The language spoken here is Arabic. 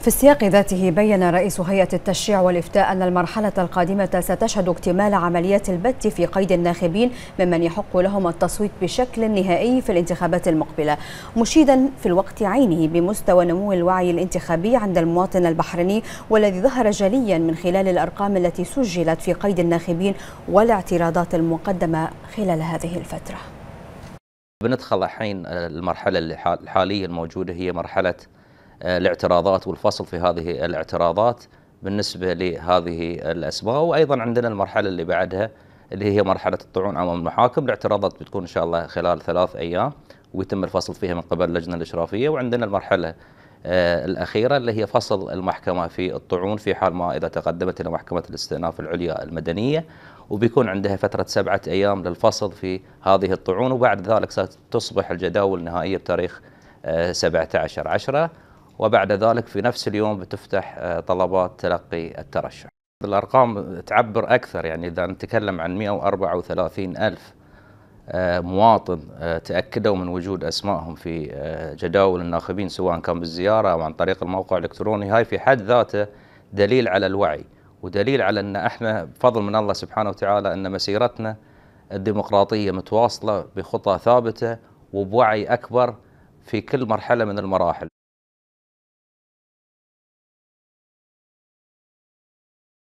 في السياق ذاته بين رئيس هيئة التشريع والإفتاء أن المرحلة القادمة ستشهد اكتمال عمليات البت في قيد الناخبين ممن يحق لهم التصويت بشكل نهائي في الانتخابات المقبلة مشيدا في الوقت عينه بمستوى نمو الوعي الانتخابي عند المواطن البحريني والذي ظهر جليا من خلال الأرقام التي سجلت في قيد الناخبين والاعتراضات المقدمة خلال هذه الفترة بندخل الحين المرحلة الحالية الموجودة هي مرحلة الاعتراضات والفصل في هذه الاعتراضات بالنسبة لهذه الأسماء وأيضا عندنا المرحلة اللي بعدها اللي هي مرحلة الطعون أمام المحاكم الاعتراضات بتكون إن شاء الله خلال ثلاث أيام ويتم الفصل فيها من قبل اللجنة الإشرافية وعندنا المرحلة آه، الأخيرة اللي هي فصل المحكمة في الطعون في حال ما إذا تقدمت إلى محكمة الاستئناف العليا المدنية وبيكون عندها فترة سبعة أيام للفصل في هذه الطعون وبعد ذلك ستصبح الجداول النهائية بتاريخ 17 آه، 10 وبعد ذلك في نفس اليوم بتفتح آه، طلبات تلقي الترشح الأرقام تعبر أكثر يعني إذا نتكلم عن 134 ألف آه، مواطن آه، تأكدوا من وجود أسمائهم في جداول الناخبين سواء كان بالزيارة أو عن طريق الموقع الإلكتروني هاي في حد ذاته دليل على الوعي ودليل على أن إحنا بفضل من الله سبحانه وتعالى أن مسيرتنا الديمقراطية متواصلة بخطى ثابتة وبوعي أكبر في كل مرحلة من المراحل